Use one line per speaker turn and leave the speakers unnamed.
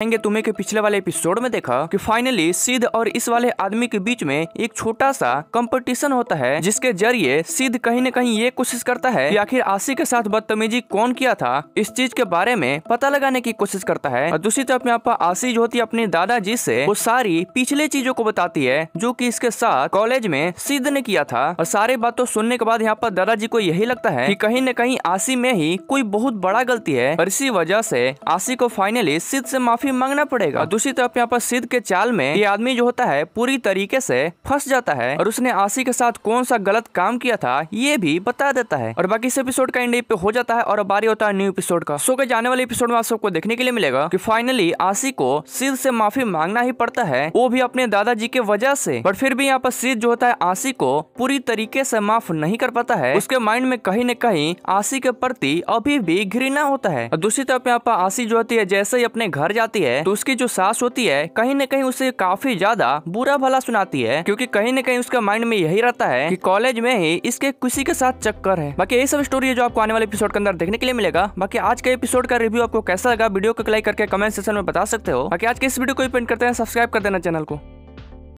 कहेंगे तुम्हें के पिछले वाले एपिसोड में देखा कि फाइनली सिद्ध और इस वाले आदमी के बीच में एक छोटा सा कंपटीशन होता है जिसके जरिए सिद्ध कहीं न कहीं ये कोशिश करता है कि आखिर आशी के साथ बदतमीजी कौन किया था इस चीज के बारे में पता लगाने की कोशिश करता है और दूसरी तरफ में आप आशी जो होती है अपने दादाजी से वो सारी पिछले चीजों को बताती है जो की इसके साथ कॉलेज में सिद्ध ने किया था और सारे बातों सुनने के बाद यहाँ पर दादाजी को यही लगता है की कहीं न कहीं आशी में ही कोई बहुत बड़ा गलती है और इसी वजह से आशी को फाइनली सिद्ध से माफी माफी मांगना पड़ेगा हाँ। दूसरी तरफ यहाँ पर सिद्ध के चाल में ये आदमी जो होता है पूरी तरीके से फंस जाता है और उसने आशी के साथ कौन सा गलत काम किया था ये भी बता देता है और बाकी इस एपिसोड का इंडिया पे हो जाता है और बारी होता है न्यू एपिसोड का सो के जाने वाले एपिसोड में आप सबको देखने के लिए मिलेगा की फाइनली आशी को सिद्ध से माफी मांगना ही पड़ता है वो भी अपने दादाजी के वजह से बट फिर भी यहाँ पर सिद्ध जो होता है आशी को पूरी तरीके से माफ नहीं कर पाता है उसके माइंड में कहीं न कहीं आशी के प्रति अभी भी घृणा होता है और दूसरी तरफ यहाँ पर आशी जो होती है जैसे ही अपने घर जाती जाती है तो उसकी जो सास होती है कहीं न कहीं उसे काफी ज्यादा बुरा भला सुनाती है क्योंकि कहीं न कहीं उसका माइंड में यही रहता है कि कॉलेज में ही इसके किसी के साथ चक्कर है बाकी ये सब स्टोरी है जो आपको आने वाले एपिसोड के अंदर देखने के लिए मिलेगा बाकी आज के एपिसोड का रिव्यू आपको कैसा लगा वीडियो को लाइक करके कमेंट सेक्शन में बता सकते हो बाकी आज के इस वीडियो को पेंट करते हैं सब्सक्राइब कर देना चैनल को